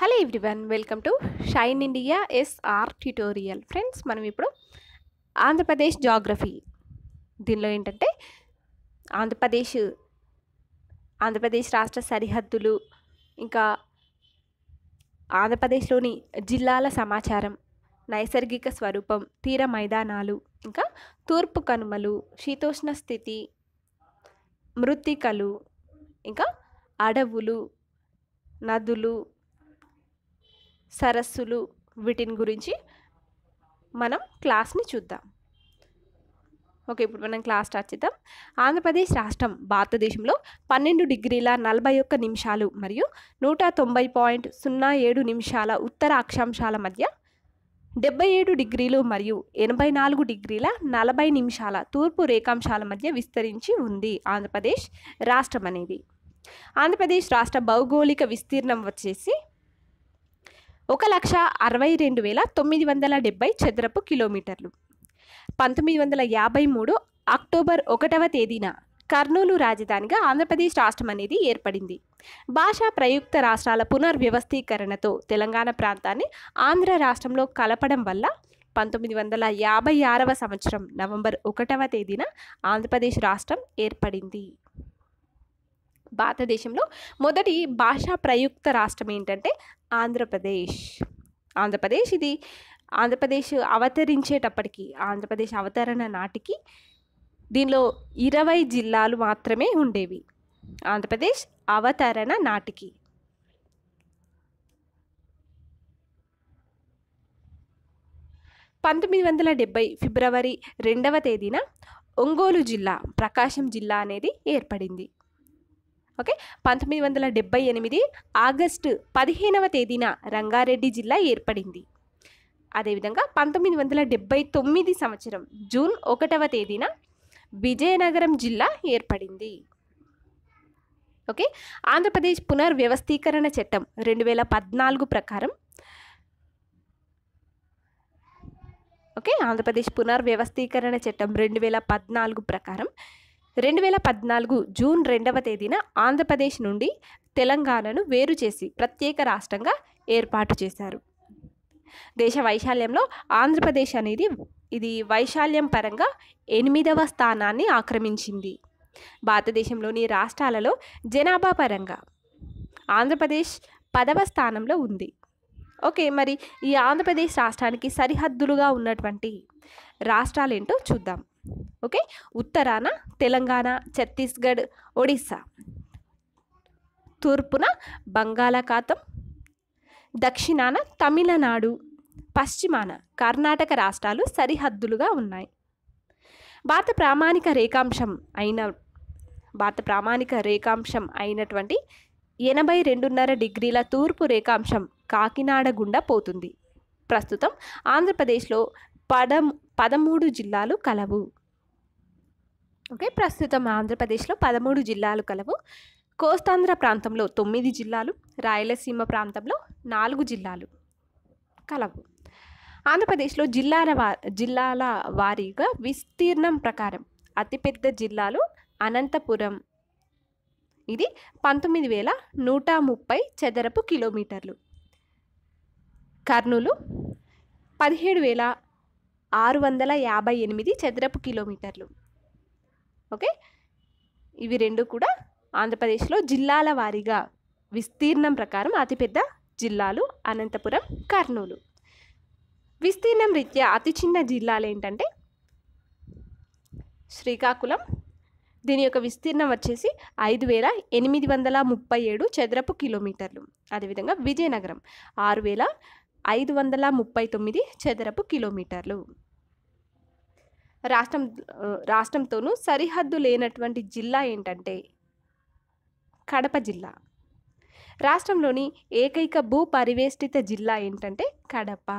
hello everyone welcome to shine India SR tutorial friends మనం ఇప్పుడు Andhra Pradesh geography దీనిలో ఏంటంటే ఆంధ్రప్రదేశ్ ఆంధ్రప్రదేశ్ రాష్ట్ర సరిహద్దులు ఇంకా ఆంధ్రప్రదేశ్లోని జిల్లాల సమాచారం నైసర్గిక స్వరూపం తీర మైదానాలు ఇంకా తూర్పు కనుమలు శీతోష్ణ స్థితి మృత్తికలు ఇంకా అడవులు నదులు సరస్సులు వీటిని గురించి మనం క్లాస్ని చూద్దాం ఓకే ఇప్పుడు మనం క్లాస్ స్టార్ట్ చేద్దాం ఆంధ్రప్రదేశ్ రాష్ట్రం భారతదేశంలో పన్నెండు డిగ్రీల నలభై ఒక్క నిమిషాలు మరియు నూట తొంభై పాయింట్ సున్నా ఏడు నిమిషాల ఉత్తర అక్షాంశాల మధ్య డెబ్బై ఏడు డిగ్రీలు మరియు ఎనభై నాలుగు డిగ్రీల నలభై నిమిషాల తూర్పు రేఖాంశాల మధ్య విస్తరించి ఉంది ఆంధ్రప్రదేశ్ రాష్ట్రం అనేది ఆంధ్రప్రదేశ్ రాష్ట్ర భౌగోళిక విస్తీర్ణం వచ్చేసి ఒక లక్ష అరవై రెండు వేల తొమ్మిది వందల డెబ్బై చదరపు కిలోమీటర్లు పంతొమ్మిది వందల యాభై మూడు అక్టోబర్ ఒకటవ తేదీన కర్నూలు రాజధానిగా ఆంధ్రప్రదేశ్ రాష్ట్రం అనేది ఏర్పడింది భాషా ప్రయుక్త రాష్ట్రాల పునర్వ్యవస్థీకరణతో తెలంగాణ ప్రాంతాన్ని ఆంధ్ర రాష్ట్రంలో కలపడం వల్ల పంతొమ్మిది వందల యాభై ఆరవ సంవత్సరం నవంబర్ ఒకటవ తేదీన ఆంధ్రప్రదేశ్ రాష్ట్రం ఏర్పడింది భారతదేశంలో మొదటి భాషా ప్రయుక్త రాష్ట్రం ఏంటంటే ఆంధ్రప్రదేశ్ ఆంధ్రప్రదేశ్ ఇది ఆంధ్రప్రదేశ్ అవతరించేటప్పటికి ఆంధ్రప్రదేశ్ అవతరణ నాటికి దీనిలో ఇరవై జిల్లాలు మాత్రమే ఉండేవి ఆంధ్రప్రదేశ్ అవతరణ నాటికి పంతొమ్మిది వందల డెబ్బై ఫిబ్రవరి రెండవ తేదీన ఒంగోలు జిల్లా ప్రకాశం జిల్లా అనేది ఏర్పడింది ఓకే పంతొమ్మిది వందల డెబ్బై ఎనిమిది ఆగస్టు పదిహేనవ తేదీన రంగారెడ్డి జిల్లా ఏర్పడింది అదేవిధంగా పంతొమ్మిది వందల డెబ్బై తొమ్మిది సంవత్సరం జూన్ ఒకటవ తేదీన విజయనగరం జిల్లా ఏర్పడింది ఓకే ఆంధ్రప్రదేశ్ పునర్వ్యవస్థీకరణ చట్టం రెండు వేల పద్నాలుగు ప్రకారం ఓకే ఆంధ్రప్రదేశ్ పునర్వ్యవస్థీకరణ చట్టం రెండు వేల పద్నాలుగు ప్రకారం రెండు వేల పద్నాలుగు జూన్ రెండవ తేదీన ఆంధ్రప్రదేశ్ నుండి తెలంగాణను వేరు చేసి ప్రత్యేక రాష్ట్రంగా ఏర్పాటు చేశారు దేశ వైశాల్యంలో ఆంధ్రప్రదేశ్ అనేది ఇది వైశాల్యం పరంగా ఎనిమిదవ స్థానాన్ని ఆక్రమించింది భారతదేశంలోని రాష్ట్రాలలో జనాభా పరంగా ఆంధ్రప్రదేశ్ పదవ స్థానంలో ఉంది ఓకే మరి ఈ ఆంధ్రప్రదేశ్ రాష్ట్రానికి సరిహద్దులుగా ఉన్నటువంటి రాష్ట్రాలేంటో చూద్దాం ఓకే ఉత్తరాన తెలంగాణ ఛత్తీస్గఢ్ ఒడిస్సా తూర్పున బంగాళాఖాతం దక్షిణాన తమిళనాడు పశ్చిమాన కర్ణాటక రాష్ట్రాలు సరిహద్దులుగా ఉన్నాయి భారత ప్రామాణిక రేఖాంశం అయిన భారత ప్రామాణిక రేఖాంశం అయినటువంటి ఎనభై రెండున్నర డిగ్రీల తూర్పు రేఖాంశం కాకినాడ గుండా పోతుంది ప్రస్తుతం ఆంధ్రప్రదేశ్లో పదం పదమూడు జిల్లాలు కలవు ఓకే ప్రస్తుతం ఆంధ్రప్రదేశ్లో పదమూడు జిల్లాలు కలవు కోస్తాంధ్ర ప్రాంతంలో తొమ్మిది జిల్లాలు రాయలసీమ ప్రాంతంలో నాలుగు జిల్లాలు కలవు ఆంధ్రప్రదేశ్లో జిల్లాల జిల్లాల వారీగా విస్తీర్ణం ప్రకారం అతిపెద్ద జిల్లాలు అనంతపురం ఇది పంతొమ్మిది వేల నూట ముప్పై చదరపు కిలోమీటర్లు కర్నూలు పదిహేడు వేల ఆరు వందల యాభై ఎనిమిది చదరపు కిలోమీటర్లు ఓకే ఇవి రెండు కూడా ఆంధ్రప్రదేశ్లో జిల్లాల వారీగా విస్తీర్ణం ప్రకారం అతిపెద్ద జిల్లాలు అనంతపురం కర్నూలు విస్తీర్ణం రీత్యా అతి చిన్న జిల్లాలు ఏంటంటే శ్రీకాకుళం దీని యొక్క విస్తీర్ణం వచ్చేసి ఐదు వేల ఎనిమిది వందల ముప్పై ఏడు చదరపు కిలోమీటర్లు అదేవిధంగా విజయనగరం ఆరు వేల ఐదు వందల ముప్పై తొమ్మిది చదరపు కిలోమీటర్లు రాష్ట్రం రాష్ట్రంతోనూ సరిహద్దు లేనటువంటి జిల్లా ఏంటంటే కడప జిల్లా రాష్ట్రంలోని ఏకైక భూ పరివేష్టిత జిల్లా ఏంటంటే కడప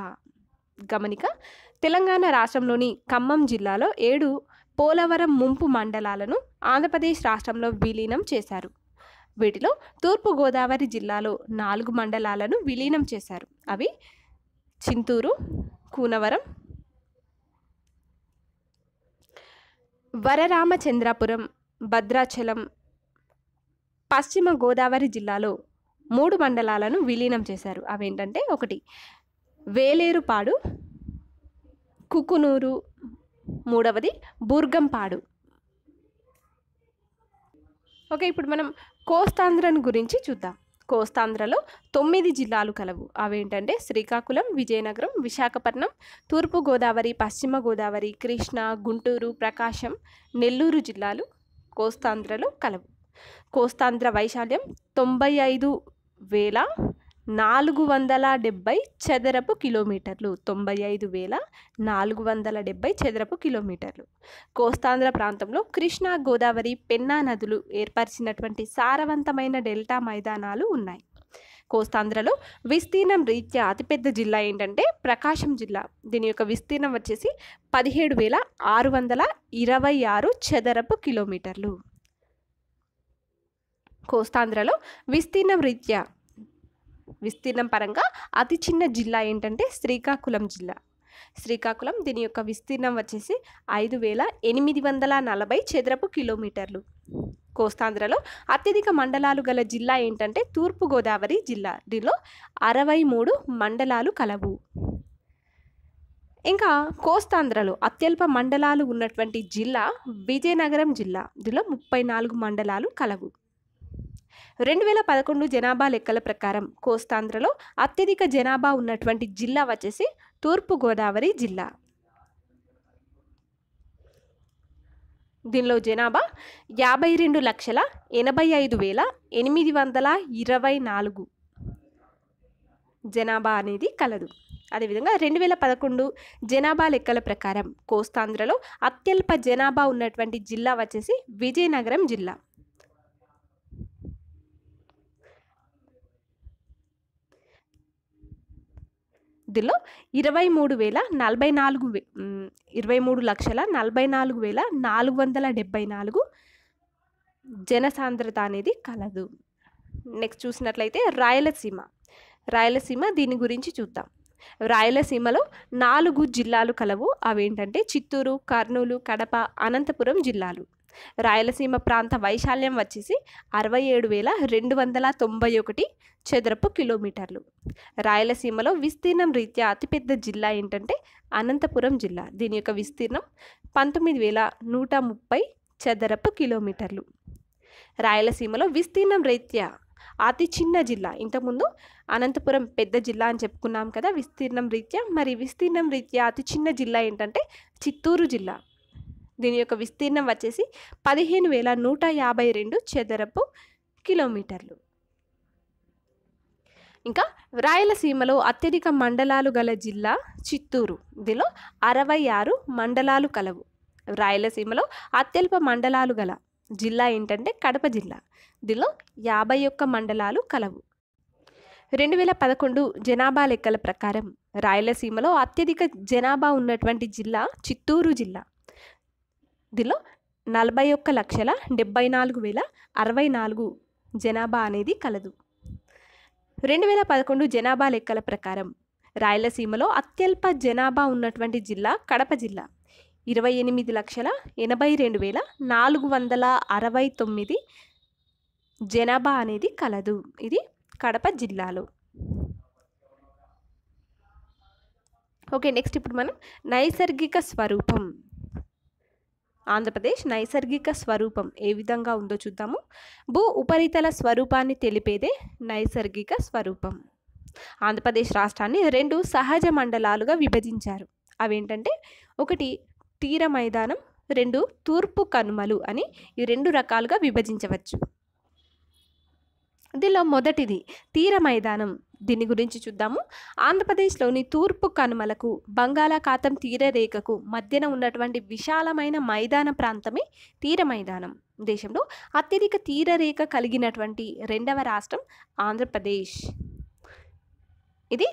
గమనిక తెలంగాణ రాష్ట్రంలోని ఖమ్మం జిల్లాలో ఏడు పోలవరం ముంపు మండలాలను ఆంధ్రప్రదేశ్ రాష్ట్రంలో విలీనం చేశారు వీటిలో తూర్పుగోదావరి జిల్లాలో నాలుగు మండలాలను విలీనం చేశారు అవి చింతూరు కూనవరం వరరామచంద్రాపురం భద్రాచలం పశ్చిమ గోదావరి జిల్లాలో మూడు మండలాలను విలీనం చేశారు అవేంటంటే ఒకటి వేలేరుపాడు కుకునూరు మూడవది బూర్గంపాడు ఓకే ఇప్పుడు మనం కోస్తాంధ్రను గురించి చూద్దాం కోస్తాంధ్రలో తొమ్మిది జిల్లాలు కలవు అవేంటంటే శ్రీకాకుళం విజయనగరం విశాఖపట్నం తూర్పు గోదావరి పశ్చిమ గోదావరి కృష్ణా గుంటూరు ప్రకాశం నెల్లూరు జిల్లాలు కోస్తాంధ్రలో కలవు కోస్తాంధ్ర వైశాల్యం తొంభై ఐదు వేల నాలుగు వందల డెబ్బై చదరపు కిలోమీటర్లు తొంభై ఐదు వేల నాలుగు వందల డెబ్బై చదరపు కిలోమీటర్లు కోస్తాంధ్ర ప్రాంతంలో కృష్ణా గోదావరి పెన్నా నదులు ఏర్పరిచినటువంటి సారవంతమైన డెల్టా మైదానాలు ఉన్నాయి కోస్తాంధ్రలో విస్తీర్ణం రీత్యా అతిపెద్ద జిల్లా ఏంటంటే ప్రకాశం జిల్లా దీని యొక్క విస్తీర్ణం వచ్చేసి పదిహేడు వేల ఆరు వందల ఇరవై ఆరు చదరపు కిలోమీటర్లు కోస్తాంధ్రలో విస్తీర్ణం రీత్యా విస్తీర్ణం పరంగా అతి చిన్న జిల్లా ఏంటంటే శ్రీకాకుళం జిల్లా శ్రీకాకుళం దీని యొక్క విస్తీర్ణం వచ్చేసి ఐదు వేల ఎనిమిది వందల నలభై చదరపు కిలోమీటర్లు కోస్తాంధ్రలో అత్యధిక మండలాలు గల జిల్లా ఏంటంటే తూర్పుగోదావరి జిల్లా దీనిలో అరవై మూడు మండలాలు కలవు ఇంకా కోస్తాంధ్రలో అత్యల్ప మండలాలు ఉన్నటువంటి జిల్లా విజయనగరం జిల్లా దీనిలో ముప్పై నాలుగు మండలాలు కలవు రెండు వేల పదకొండు జనాభా లెక్కల ప్రకారం కోస్తాంధ్రలో అత్యధిక జనాభా ఉన్నటువంటి జిల్లా వచ్చేసి తూర్పుగోదావరి జిల్లా దీనిలో జనాభా యాభై రెండు లక్షల ఎనభై ఐదు వేల ఎనిమిది వందల ఇరవై నాలుగు జనాభా అనేది కలదు అదేవిధంగా రెండు వేల పదకొండు జనాభా లెక్కల ప్రకారం కోస్తాంధ్రలో అత్యల్ప జనాభా ఉన్నటువంటి జిల్లా వచ్చేసి విజయనగరం జిల్లా అభివృద్ధిలో ఇరవై మూడు వేల నలభై నాలుగు ఇరవై మూడు లక్షల నలభై నాలుగు వేల నాలుగు వందల డెబ్బై నాలుగు జనసాంద్రత అనేది కలదు నెక్స్ట్ చూసినట్లయితే రాయలసీమ రాయలసీమ దీని గురించి చూద్దాం రాయలసీమలో నాలుగు జిల్లాలు కలవు అవేంటంటే చిత్తూరు కర్నూలు కడప అనంతపురం జిల్లాలు రాయలసీమ ప్రాంత వైశాల్యం వచ్చేసి అరవై ఏడు వేల రెండు వందల తొంభై ఒకటి చదరపు కిలోమీటర్లు రాయలసీమలో విస్తీర్ణం రీత్యా అతిపెద్ద జిల్లా ఏంటంటే అనంతపురం జిల్లా దీని యొక్క విస్తీర్ణం పంతొమ్మిది వేల నూట ముప్పై చదరపు కిలోమీటర్లు రాయలసీమలో విస్తీర్ణం రీత్యా అతి చిన్న జిల్లా ఇంతకుముందు అనంతపురం పెద్ద జిల్లా అని చెప్పుకున్నాం కదా విస్తీర్ణం రీత్యా మరి విస్తీర్ణం రీత్యా అతి చిన్న జిల్లా ఏంటంటే చిత్తూరు జిల్లా దీని యొక్క విస్తీర్ణం వచ్చేసి పదిహేను వేల నూట యాభై రెండు చదరపు కిలోమీటర్లు ఇంకా రాయలసీమలో అత్యధిక మండలాలు గల జిల్లా చిత్తూరు దీనిలో అరవై ఆరు మండలాలు కలవు రాయలసీమలో అత్యల్ప మండలాలు గల జిల్లా ఏంటంటే కడప జిల్లా దీనిలో యాభై ఒక్క మండలాలు కలవు రెండు వేల పదకొండు జనాభా లెక్కల ప్రకారం రాయలసీమలో అత్యధిక జనాభా ఉన్నటువంటి జిల్లా చిత్తూరు జిల్లా దీనిలో నలభై ఒక్క లక్షల డెబ్బై నాలుగు వేల అరవై నాలుగు జనాభా అనేది కలదు రెండు వేల పదకొండు జనాభా లెక్కల ప్రకారం రాయలసీమలో అత్యల్ప జనాభా ఉన్నటువంటి జిల్లా కడప జిల్లా ఇరవై ఎనిమిది లక్షల ఎనభై రెండు వేల నాలుగు వందల అరవై తొమ్మిది జనాభా అనేది కలదు ఇది కడప జిల్లాలో ఓకే నెక్స్ట్ ఇప్పుడు మనం నైసర్గిక స్వరూపం ఆంధ్రప్రదేశ్ నైసర్గిక స్వరూపం ఏ విధంగా ఉందో చూద్దాము భూ ఉపరితల స్వరూపాన్ని తెలిపేదే నైసర్గిక స్వరూపం ఆంధ్రప్రదేశ్ రాష్ట్రాన్ని రెండు సహజ మండలాలుగా విభజించారు అవేంటంటే ఒకటి తీర మైదానం రెండు తూర్పు కనుమలు అని ఈ రెండు రకాలుగా విభజించవచ్చు దీనిలో మొదటిది తీర మైదానం దీని గురించి చూద్దాము ఆంధ్రప్రదేశ్లోని తూర్పు కనుమలకు బంగాళాఖాతం తీరరేఖకు మధ్యన ఉన్నటువంటి విశాలమైన మైదాన ప్రాంతమే తీర మైదానం దేశంలో అత్యధిక తీరరేఖ కలిగినటువంటి రెండవ రాష్ట్రం ఆంధ్రప్రదేశ్ ఇది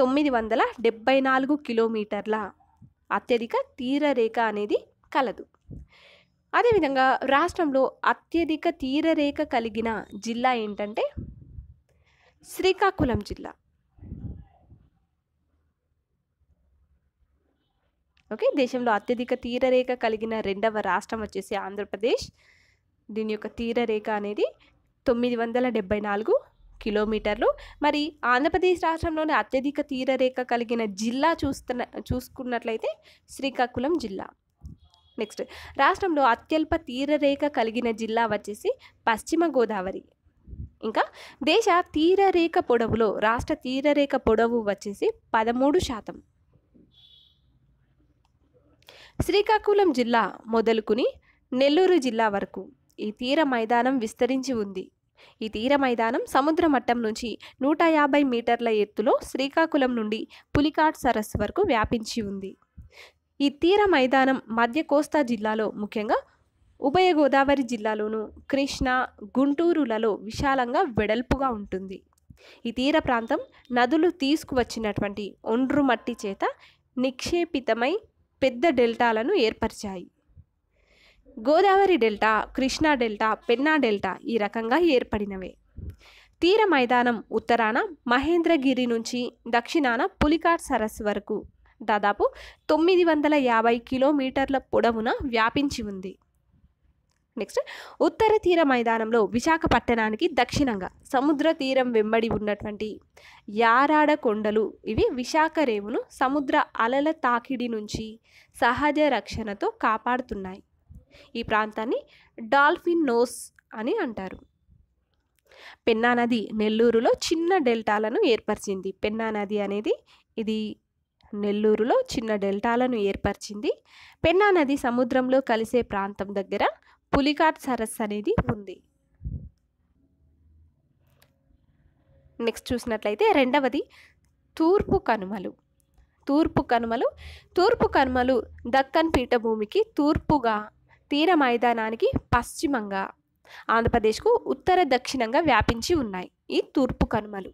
తొమ్మిది వందల డెబ్బై నాలుగు కిలోమీటర్ల అత్యధిక తీరరేఖ అనేది కలదు అదేవిధంగా రాష్ట్రంలో అత్యధిక తీరరేఖ కలిగిన జిల్లా ఏంటంటే శ్రీకాకుళం జిల్లా ఓకే దేశంలో అత్యధిక తీరరేఖ కలిగిన రెండవ రాష్ట్రం వచ్చేసి ఆంధ్రప్రదేశ్ దీని యొక్క తీరరేఖ అనేది తొమ్మిది వందల డెబ్బై నాలుగు కిలోమీటర్లు మరి ఆంధ్రప్రదేశ్ రాష్ట్రంలోని అత్యధిక తీరరేఖ కలిగిన జిల్లా చూస్తున్న చూసుకున్నట్లయితే శ్రీకాకుళం జిల్లా నెక్స్ట్ రాష్ట్రంలో అత్యల్ప తీరరేఖ కలిగిన జిల్లా వచ్చేసి పశ్చిమ గోదావరి ఇంకా దేశ తీరరేఖ పొడవులో రాష్ట్ర తీరరేఖ పొడవు వచ్చేసి పదమూడు శాతం శ్రీకాకుళం జిల్లా మొదలుకుని నెల్లూరు జిల్లా వరకు ఈ తీర మైదానం విస్తరించి ఉంది ఈ తీర మైదానం సముద్ర మట్టం నుంచి నూట యాభై మీటర్ల ఎత్తులో శ్రీకాకుళం నుండి పులికాట్ సరస్సు వరకు వ్యాపించి ఉంది ఈ తీర మైదానం మధ్య కోస్తా జిల్లాలో ముఖ్యంగా ఉభయ గోదావరి జిల్లాలోను కృష్ణా గుంటూరులలో విశాలంగా వెడల్పుగా ఉంటుంది ఈ తీర ప్రాంతం నదులు తీసుకువచ్చినటువంటి ఒండ్రు మట్టి చేత నిక్షేపితమై పెద్ద డెల్టాలను ఏర్పరిచాయి Godavari delta Krishna delta Penna delta ఈ రకంగా ఏర్పడినవే తీర మైదానం ఉత్తరాన మహేంద్రగిరి నుంచి దక్షిణాన పులికాట్ సరస్సు వరకు దాదాపు తొమ్మిది వందల యాభై కిలోమీటర్ల పొడవున వ్యాపించి ఉంది నెక్స్ట్ ఉత్తర తీర మైదానంలో విశాఖపట్టణానికి దక్షిణంగా సముద్ర తీరం వెంబడి ఉన్నటువంటి యారాడ కొండలు ఇవి విశాఖ రేవును సముద్ర అలల తాకిడి నుంచి సహజ రక్షణతో కాపాడుతున్నాయి ఈ ప్రాంతాన్ని డాల్ఫిన్ నోస్ అని అంటారు పెన్నా నది నెల్లూరులో చిన్న డెల్టాలను ఏర్పరిచింది పెన్నా నది అనేది ఇది నెల్లూరులో చిన్న డెల్టాలను ఏర్పరిచింది పెన్నా నది సముద్రంలో కలిసే ప్రాంతం దగ్గర పులికాట్ సరస్సు అనేది ఉంది నెక్స్ట్ చూసినట్లయితే రెండవది తూర్పు కనుమలు తూర్పు కనుమలు తూర్పు కనుమలు దక్కన్ పీఠభూమికి తూర్పుగా తీర మైదానానికి పశ్చిమంగా ఆంధ్రప్రదేశ్కు ఉత్తర దక్షిణంగా వ్యాపించి ఉన్నాయి ఈ తూర్పు కనుమలు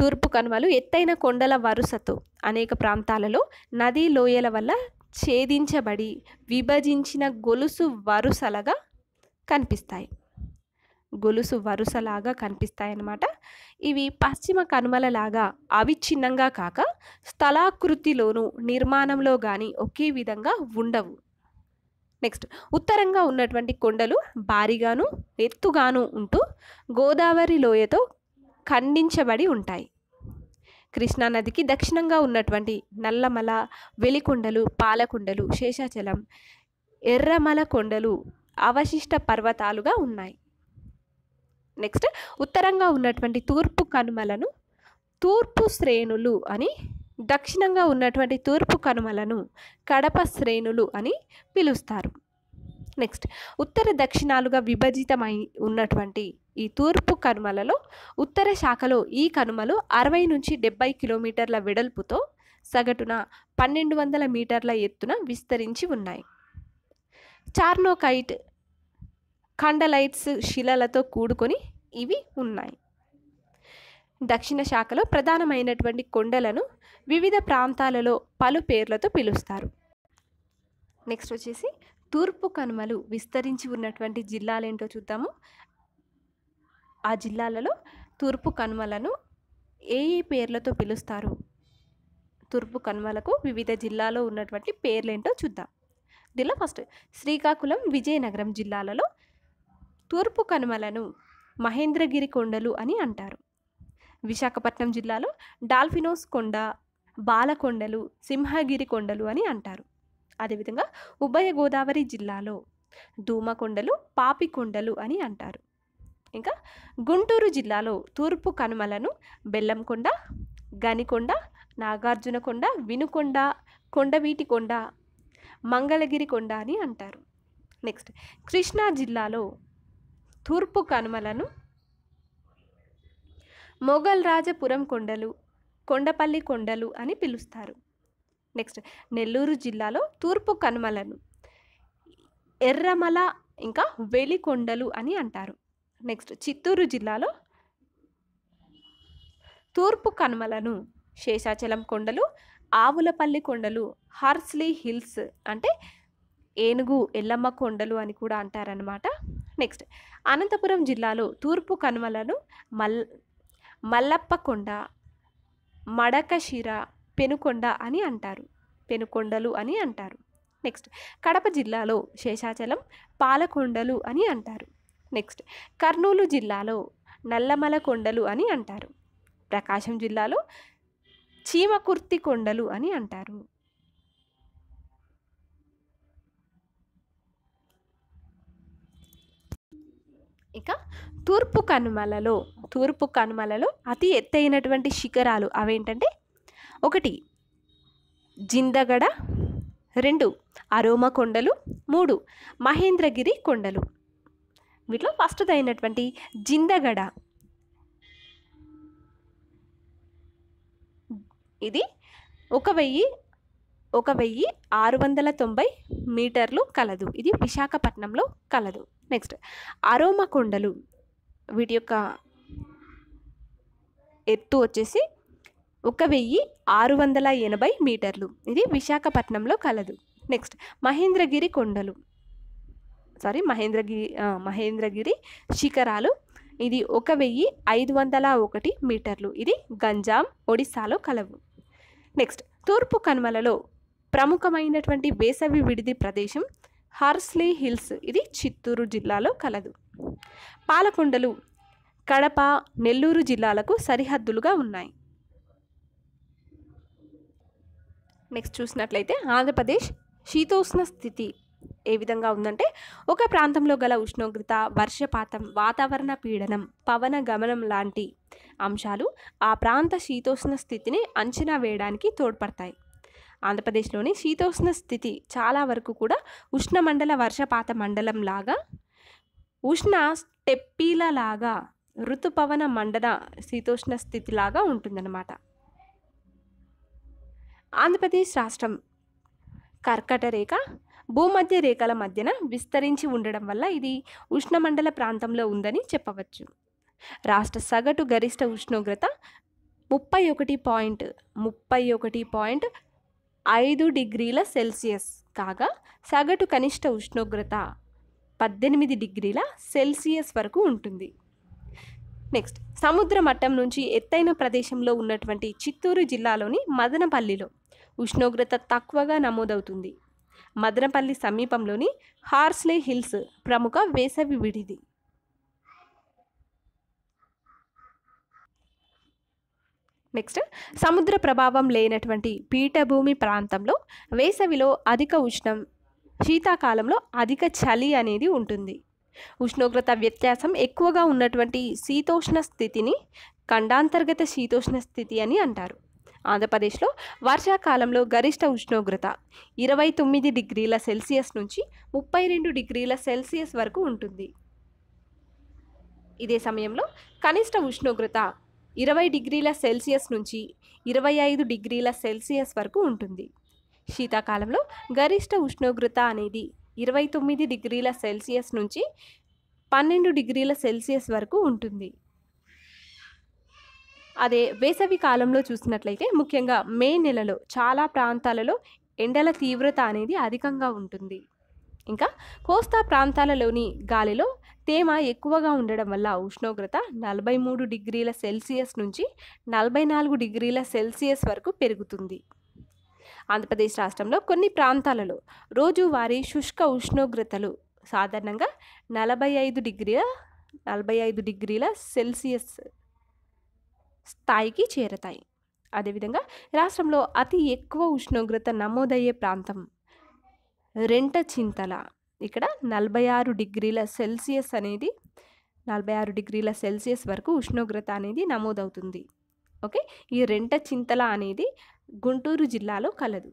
తూర్పు కనుమలు ఎత్తైన కొండల వరుసతో అనేక ప్రాంతాలలో నదీ లోయల వల్ల ఛేదించబడి విభజించిన గొలుసు వరుసలుగా కనిపిస్తాయి గొలుసు వరుసలాగా కనిపిస్తాయన్నమాట ఇవి పశ్చిమ కనుమలలాగా అవిచ్ఛిన్నంగా కాక స్థలాకృతిలోనూ నిర్మాణంలో కానీ ఒకే విధంగా ఉండవు నెక్స్ట్ ఉత్తరంగా ఉన్నటువంటి కొండలు భారీగాను ఎత్తుగాను ఉంటూ గోదావరి లోయతో ఖండించబడి ఉంటాయి కృష్ణానదికి దక్షిణంగా ఉన్నటువంటి నల్లమల వెలికొండలు పాలకొండలు శేషాచలం ఎర్రమల కొండలు అవశిష్ట పర్వతాలుగా ఉన్నాయి నెక్స్ట్ ఉత్తరంగా ఉన్నటువంటి తూర్పు కనుమలను తూర్పు శ్రేణులు అని దక్షిణంగా ఉన్నటువంటి తూర్పు కనుమలను కడప శ్రేణులు అని పిలుస్తారు నెక్స్ట్ ఉత్తర దక్షిణాలుగా విభజితమై ఉన్నటువంటి ఈ తూర్పు కనుమలలో ఉత్తర శాఖలో ఈ కనుమలు అరవై నుంచి డెబ్బై కిలోమీటర్ల వెడల్పుతో సగటున పన్నెండు వందల మీటర్ల ఎత్తున విస్తరించి ఉన్నాయి చార్నోకైట్ కండలైట్స్ శిలలతో కూడుకొని ఇవి ఉన్నాయి దక్షిణ శాఖలో ప్రధానమైనటువంటి కొండలను వివిధ ప్రాంతాలలో పలు పేర్లతో పిలుస్తారు నెక్స్ట్ వచ్చేసి తూర్పు కనుమలు విస్తరించి ఉన్నటువంటి జిల్లాలేంటో చూద్దాము ఆ జిల్లాలలో తూర్పు కనుమలను ఏ ఏ పేర్లతో పిలుస్తారు తూర్పు కనుమలకు వివిధ జిల్లాలో ఉన్నటువంటి పేర్లేంటో చూద్దాం దీనిలో ఫస్ట్ శ్రీకాకుళం విజయనగరం జిల్లాలలో తూర్పు కనుమలను మహేంద్రగిరి కొండలు అని అంటారు విశాఖపట్నం జిల్లాలో డాల్ఫినోస్ కొండ బాలకొండలు సింహగిరి కొండలు అని అంటారు అదేవిధంగా ఉభయ గోదావరి జిల్లాలో ధూమకొండలు పాపికొండలు అని అంటారు ఇంకా గుంటూరు జిల్లాలో తూర్పు కనుమలను బెల్లంకొండ గనికొండ నాగార్జునకొండ వినుకొండ కొండవీటికొండ మంగళగిరి కొండ అని అంటారు నెక్స్ట్ కృష్ణా జిల్లాలో తూర్పు కనుమలను మొఘల్ రాజపురం కొండలు కొండపల్లి కొండలు అని పిలుస్తారు నెక్స్ట్ నెల్లూరు జిల్లాలో తూర్పు కనుమలను ఎర్రమల ఇంకా వెలికొండలు అని అంటారు నెక్స్ట్ చిత్తూరు జిల్లాలో తూర్పు కనుమలను శేషాచలం కొండలు ఆవులపల్లి కొండలు హార్స్లీ హిల్స్ అంటే ఏనుగు ఎల్లమ్మ కొండలు అని కూడా అంటారనమాట నెక్స్ట్ అనంతపురం జిల్లాలో తూర్పు కనుమలను మల్ మల్లప్పకొండ మడకశిర పెనుకొండ అని అంటారు పెనుకొండలు అని అంటారు నెక్స్ట్ కడప జిల్లాలో శేషాచలం పాలకొండలు అని అంటారు నెక్స్ట్ కర్నూలు జిల్లాలో నల్లమల కొండలు అని అంటారు ప్రకాశం జిల్లాలో చీమకుర్తి కొండలు అని అంటారు ఇక తూర్పు కనుమలలో తూర్పు కనుమలలో అతి ఎత్తైనటువంటి శిఖరాలు అవేంటంటే ఒకటి జిందగడ రెండు అరోమ కొండలు మూడు మహేంద్రగిరి కొండలు వీటిలో ఫస్ట్ది అయినటువంటి జిందగడ ఇది ఒక వెయ్యి ఒక వెయ్యి ఆరు వందల తొంభై మీటర్లు కలదు ఇది విశాఖపట్నంలో కలదు నెక్స్ట్ అరోమ కొండలు వీటి యొక్క ఎత్తు వచ్చేసి ఒక వెయ్యి ఆరు వందల ఎనభై మీటర్లు ఇది విశాఖపట్నంలో కలదు నెక్స్ట్ మహేంద్రగిరి కొండలు సారీ మహేంద్రగిరి మహేంద్రగిరి శిఖరాలు ఇది ఒక వెయ్యి ఐదు వందల ఒకటి మీటర్లు ఇది గంజాం ఒడిస్సాలో కలవు నెక్స్ట్ తూర్పు కనుమలలో ప్రముఖమైనటువంటి వేసవి విడిది ప్రదేశం హార్స్లీ హిల్స్ ఇది చిత్తూరు జిల్లాలో కలదు పాలకొండలు కడప నెల్లూరు జిల్లాలకు సరిహద్దులుగా ఉన్నాయి నెక్స్ట్ చూసినట్లయితే ఆంధ్రప్రదేశ్ శీతోష్ణ స్థితి ఏ విధంగా ఉందంటే ఒక ప్రాంతంలో గల ఉష్ణోగ్రత వర్షపాతం వాతావరణ పీడనం పవన గమనం లాంటి అంశాలు ఆ ప్రాంత శీతోష్ణ స్థితిని అంచనా వేయడానికి తోడ్పడతాయి ఆంధ్రప్రదేశ్లోని శీతోష్ణ స్థితి చాలా వరకు కూడా ఉష్ణమండల వర్షపాత మండలం లాగా ఉష్ణ స్టెప్పీల లాగా ఋతుపవన మండల శీతోష్ణ స్థితి లాగా ఉంటుందన్నమాట ఆంధ్రప్రదేశ్ రాష్ట్రం కర్కట రేఖ భూమధ్య రేఖల మధ్యన విస్తరించి ఉండడం వల్ల ఇది ఉష్ణమండల ప్రాంతంలో ఉందని చెప్పవచ్చు రాష్ట్ర సగటు గరిష్ట ఉష్ణోగ్రత ముప్పై ఒకటి పాయింట్ ముప్పై ఒకటి పాయింట్ ఐదు డిగ్రీల సెల్సియస్ కాగా సగటు కనిష్ట ఉష్ణోగ్రత పద్దెనిమిది డిగ్రీల సెల్సియస్ వరకు ఉంటుంది నెక్స్ట్ సముద్ర మట్టం నుంచి ఎత్తైన ప్రదేశంలో ఉన్నటువంటి చిత్తూరు జిల్లాలోని మదనపల్లిలో ఉష్ణోగ్రత తక్కువగా నమోదవుతుంది మదనపల్లి సమీపంలోని హార్స్లే హిల్స్ ప్రముఖ వేసవి విడిది నెక్స్ట్ సముద్ర ప్రభావం లేనటువంటి పీఠభూమి ప్రాంతంలో వేసవిలో అధిక ఉష్ణం శీతాకాలంలో అధిక చలి అనేది ఉంటుంది ఉష్ణోగ్రత వ్యత్యాసం ఎక్కువగా ఉన్నటువంటి శీతోష్ణ స్థితిని ఖండాంతర్గత శీతోష్ణ స్థితి అని అంటారు ఆంధ్రప్రదేశ్లో వర్షాకాలంలో గరిష్ట ఉష్ణోగ్రత ఇరవై తొమ్మిది డిగ్రీల సెల్సియస్ నుంచి ముప్పై రెండు డిగ్రీల సెల్సియస్ వరకు ఉంటుంది ఇదే సమయంలో కనిష్ట ఉష్ణోగ్రత ఇరవై డిగ్రీల సెల్సియస్ నుంచి ఇరవై ఐదు డిగ్రీల సెల్సియస్ వరకు ఉంటుంది శీతాకాలంలో గరిష్ట ఉష్ణోగ్రత అనేది ఇరవై తొమ్మిది డిగ్రీల సెల్సియస్ నుంచి పన్నెండు డిగ్రీల సెల్సియస్ వరకు ఉంటుంది అదే వేసవి కాలంలో చూసినట్లయితే ముఖ్యంగా మే నెలలో చాలా ప్రాంతాలలో ఎండల తీవ్రత అనేది అధికంగా ఉంటుంది ఇంకా కోస్తా ప్రాంతాలలోని గాలిలో తేమ ఎక్కువగా ఉండడం వల్ల ఉష్ణోగ్రత నలభై మూడు డిగ్రీల సెల్సియస్ నుంచి నలభై నాలుగు డిగ్రీల సెల్సియస్ వరకు పెరుగుతుంది ఆంధ్రప్రదేశ్ రాష్ట్రంలో కొన్ని ప్రాంతాలలో రోజువారీ శుష్క ఉష్ణోగ్రతలు సాధారణంగా నలభై ఐదు డిగ్రీల నలభై ఐదు డిగ్రీల సెల్సియస్ స్థాయికి చేరతాయి అదేవిధంగా రాష్ట్రంలో అతి ఎక్కువ ఉష్ణోగ్రత నమోదయ్యే ప్రాంతం రెంట చింతల ఇక్కడ నలభై ఆరు డిగ్రీల సెల్సియస్ అనేది నలభై ఆరు డిగ్రీల సెల్సియస్ వరకు ఉష్ణోగ్రత అనేది నమోదవుతుంది ఓకే ఈ రెంట చింతల అనేది గుంటూరు జిల్లాలో కలదు